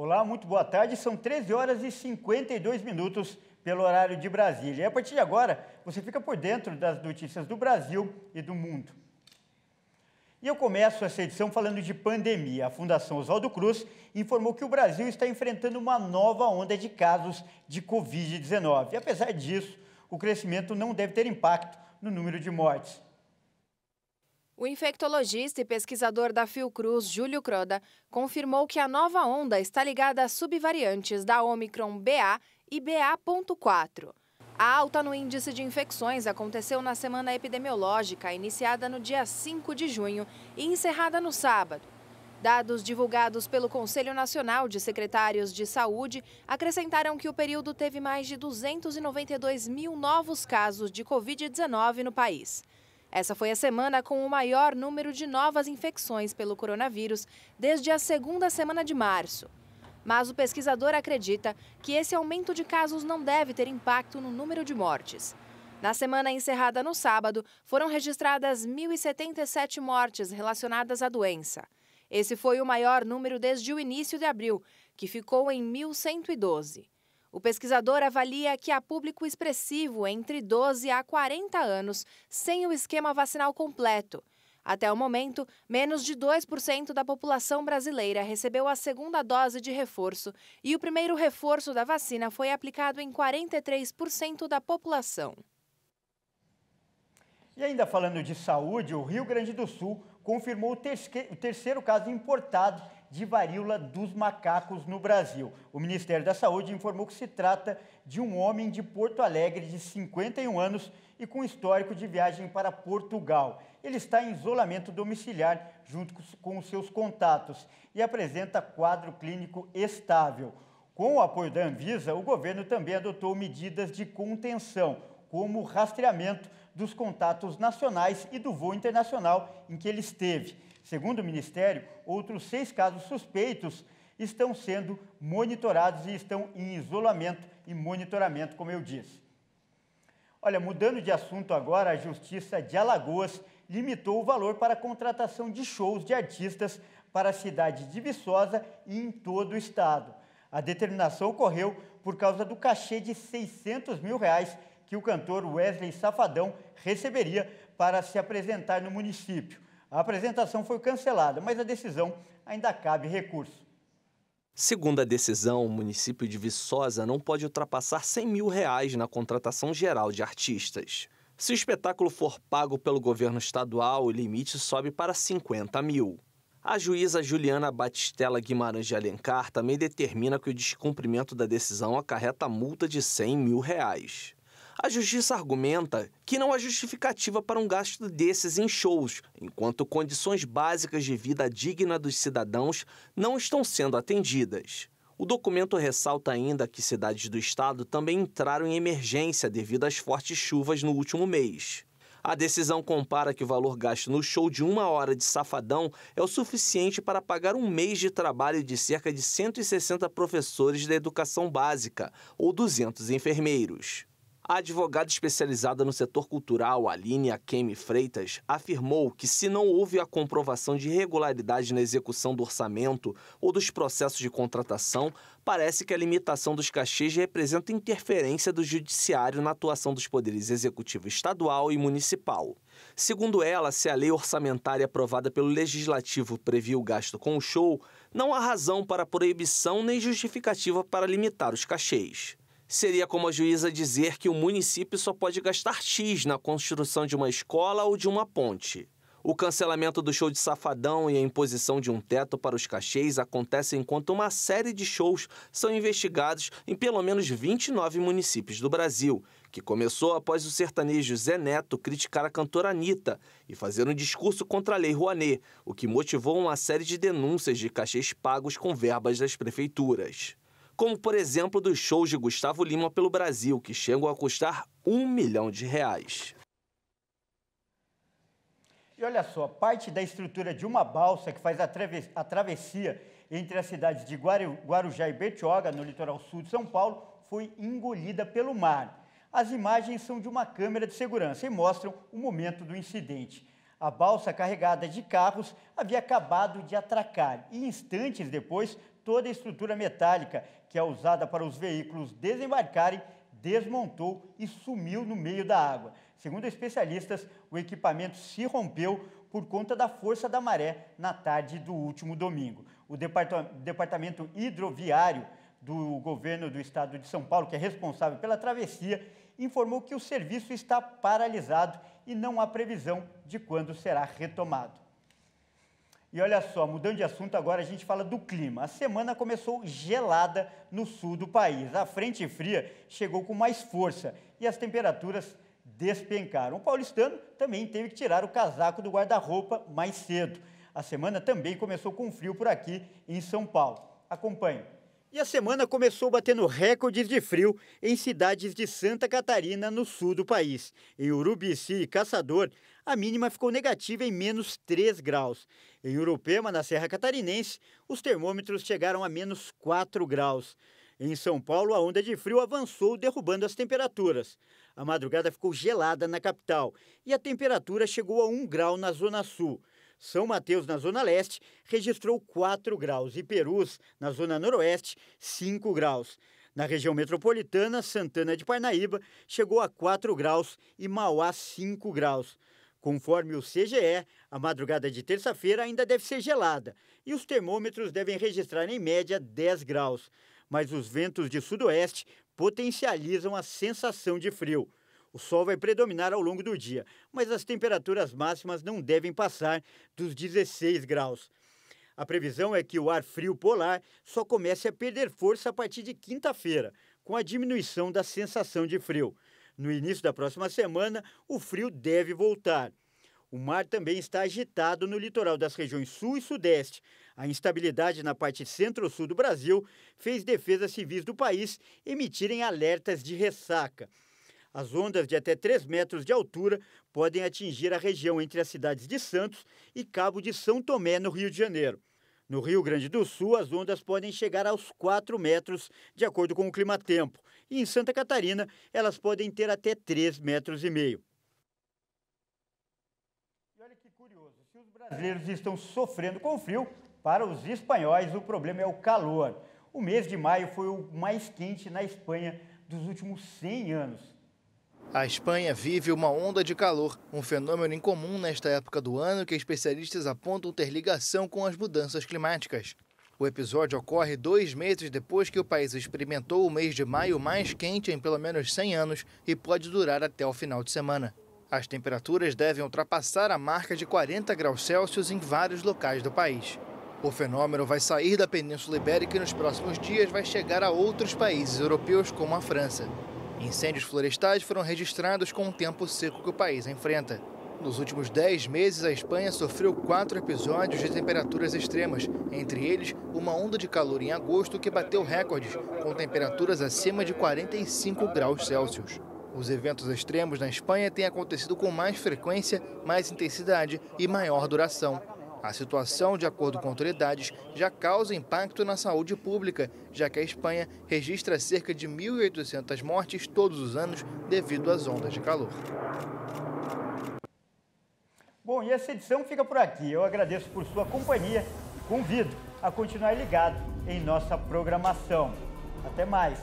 Olá, muito boa tarde. São 13 horas e 52 minutos pelo horário de Brasília. E a partir de agora, você fica por dentro das notícias do Brasil e do mundo. E eu começo essa edição falando de pandemia. A Fundação Oswaldo Cruz informou que o Brasil está enfrentando uma nova onda de casos de Covid-19. Apesar disso, o crescimento não deve ter impacto no número de mortes. O infectologista e pesquisador da Fiocruz, Júlio Croda, confirmou que a nova onda está ligada a subvariantes da Omicron BA e BA.4. A alta no índice de infecções aconteceu na semana epidemiológica, iniciada no dia 5 de junho e encerrada no sábado. Dados divulgados pelo Conselho Nacional de Secretários de Saúde acrescentaram que o período teve mais de 292 mil novos casos de Covid-19 no país. Essa foi a semana com o maior número de novas infecções pelo coronavírus desde a segunda semana de março. Mas o pesquisador acredita que esse aumento de casos não deve ter impacto no número de mortes. Na semana encerrada no sábado, foram registradas 1.077 mortes relacionadas à doença. Esse foi o maior número desde o início de abril, que ficou em 1.112. O pesquisador avalia que há público expressivo entre 12 a 40 anos sem o esquema vacinal completo. Até o momento, menos de 2% da população brasileira recebeu a segunda dose de reforço e o primeiro reforço da vacina foi aplicado em 43% da população. E ainda falando de saúde, o Rio Grande do Sul confirmou o terceiro caso importado de varíola dos macacos no Brasil. O Ministério da Saúde informou que se trata de um homem de Porto Alegre de 51 anos e com histórico de viagem para Portugal. Ele está em isolamento domiciliar junto com seus contatos e apresenta quadro clínico estável. Com o apoio da Anvisa, o governo também adotou medidas de contenção, como o rastreamento dos contatos nacionais e do voo internacional em que ele esteve. Segundo o Ministério, outros seis casos suspeitos estão sendo monitorados e estão em isolamento e monitoramento, como eu disse. Olha, mudando de assunto agora, a Justiça de Alagoas limitou o valor para a contratação de shows de artistas para a cidade de Viçosa e em todo o estado. A determinação ocorreu por causa do cachê de 600 mil reais que o cantor Wesley Safadão receberia para se apresentar no município. A apresentação foi cancelada, mas a decisão ainda cabe recurso. Segundo a decisão, o município de Viçosa não pode ultrapassar 100 mil reais na contratação geral de artistas. Se o espetáculo for pago pelo governo estadual, o limite sobe para 50 mil. A juíza Juliana Batistella Guimarães de Alencar também determina que o descumprimento da decisão acarreta multa de 100 mil reais. A justiça argumenta que não há justificativa para um gasto desses em shows, enquanto condições básicas de vida digna dos cidadãos não estão sendo atendidas. O documento ressalta ainda que cidades do estado também entraram em emergência devido às fortes chuvas no último mês. A decisão compara que o valor gasto no show de uma hora de safadão é o suficiente para pagar um mês de trabalho de cerca de 160 professores da educação básica ou 200 enfermeiros. A advogada especializada no setor cultural, Aline Akemi Freitas, afirmou que se não houve a comprovação de irregularidade na execução do orçamento ou dos processos de contratação, parece que a limitação dos cachês representa interferência do judiciário na atuação dos poderes executivo estadual e municipal. Segundo ela, se a lei orçamentária aprovada pelo legislativo previa o gasto com o show, não há razão para proibição nem justificativa para limitar os cachês. Seria como a juíza dizer que o município só pode gastar X na construção de uma escola ou de uma ponte. O cancelamento do show de Safadão e a imposição de um teto para os cachês acontecem enquanto uma série de shows são investigados em pelo menos 29 municípios do Brasil, que começou após o sertanejo Zé Neto criticar a cantora Anitta e fazer um discurso contra a Lei Rouanet, o que motivou uma série de denúncias de cachês pagos com verbas das prefeituras como por exemplo dos shows de Gustavo Lima pelo Brasil, que chegam a custar um milhão de reais. E olha só, parte da estrutura de uma balsa que faz a, travessia entre as cidades de Guarujá e Bertioga, no litoral sul de São Paulo, foi engolida pelo mar. As imagens são de uma câmera de segurança e mostram o momento do incidente. A balsa carregada de carros havia acabado de atracar e instantes depois toda a estrutura metálica que é usada para os veículos desembarcarem desmontou e sumiu no meio da água. Segundo especialistas, o equipamento se rompeu por conta da força da maré na tarde do último domingo. O Departamento Hidroviário do governo do estado de São Paulo, que é responsável pela travessia, informou que o serviço está paralisado e não há previsão de quando será retomado. E olha só, mudando de assunto, agora a gente fala do clima. A semana começou gelada no sul do país. A frente fria chegou com mais força e as temperaturas despencaram. O paulistano também teve que tirar o casaco do guarda-roupa mais cedo. A semana também começou com frio por aqui em São Paulo. Acompanhe. E a semana começou batendo recordes de frio em cidades de Santa Catarina, no sul do país. Em Urubici e Caçador, a mínima ficou negativa em menos 3 graus. Em Urupema, na Serra Catarinense, os termômetros chegaram a menos 4 graus. Em São Paulo, a onda de frio avançou, derrubando as temperaturas. A madrugada ficou gelada na capital e a temperatura chegou a 1 grau na Zona Sul. São Mateus, na Zona Leste, registrou 4 graus e Perus, na Zona Noroeste, 5 graus. Na região metropolitana, Santana de Parnaíba chegou a 4 graus e Mauá 5 graus. Conforme o CGE, a madrugada de terça-feira ainda deve ser gelada e os termômetros devem registrar em média 10 graus. Mas os ventos de sudoeste potencializam a sensação de frio. O sol vai predominar ao longo do dia, mas as temperaturas máximas não devem passar dos 16 graus. A previsão é que o ar frio polar só comece a perder força a partir de quinta-feira, com a diminuição da sensação de frio. No início da próxima semana, o frio deve voltar. O mar também está agitado no litoral das regiões sul e sudeste. A instabilidade na parte centro-sul do Brasil fez defesas civis do país emitirem alertas de ressaca. As ondas de até 3 metros de altura podem atingir a região entre as cidades de Santos e Cabo de São Tomé, no Rio de Janeiro. No Rio Grande do Sul, as ondas podem chegar aos 4 metros, de acordo com o climatempo. E em Santa Catarina, elas podem ter até 3 metros e meio. E olha que curioso, se os brasileiros estão sofrendo com frio, para os espanhóis o problema é o calor. O mês de maio foi o mais quente na Espanha dos últimos 100 anos. A Espanha vive uma onda de calor, um fenômeno incomum nesta época do ano que especialistas apontam ter ligação com as mudanças climáticas. O episódio ocorre dois meses depois que o país experimentou o mês de maio mais quente em pelo menos 100 anos e pode durar até o final de semana. As temperaturas devem ultrapassar a marca de 40 graus Celsius em vários locais do país. O fenômeno vai sair da Península Ibérica e nos próximos dias vai chegar a outros países europeus, como a França. Incêndios florestais foram registrados com o tempo seco que o país enfrenta. Nos últimos 10 meses, a Espanha sofreu quatro episódios de temperaturas extremas, entre eles uma onda de calor em agosto que bateu recordes, com temperaturas acima de 45 graus Celsius. Os eventos extremos na Espanha têm acontecido com mais frequência, mais intensidade e maior duração. A situação, de acordo com autoridades, já causa impacto na saúde pública, já que a Espanha registra cerca de 1.800 mortes todos os anos devido às ondas de calor. Bom, e essa edição fica por aqui. Eu agradeço por sua companhia e convido a continuar ligado em nossa programação. Até mais!